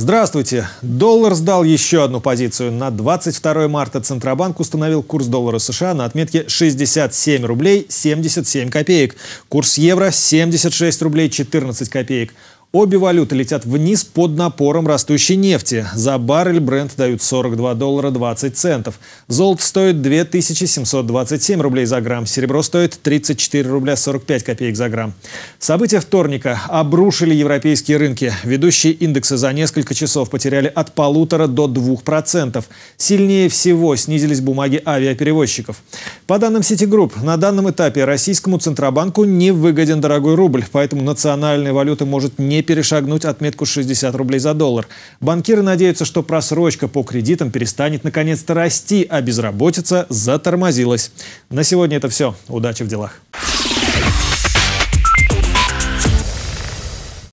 Здравствуйте. Доллар сдал еще одну позицию. На 22 марта Центробанк установил курс доллара США на отметке 67 рублей 77 копеек. Курс евро 76 рублей 14 копеек. Обе валюты летят вниз под напором растущей нефти. За баррель бренд дают 42 доллара 20 центов. Золото стоит 2727 рублей за грамм. Серебро стоит 34 рубля 45 копеек за грамм. События вторника обрушили европейские рынки. Ведущие индексы за несколько часов потеряли от полутора до двух процентов. Сильнее всего снизились бумаги авиаперевозчиков. По данным Citigroup, на данном этапе российскому Центробанку не выгоден дорогой рубль, поэтому национальная валюта может не перешагнуть отметку 60 рублей за доллар. Банкиры надеются, что просрочка по кредитам перестанет наконец-то расти, а безработица затормозилась. На сегодня это все. Удачи в делах.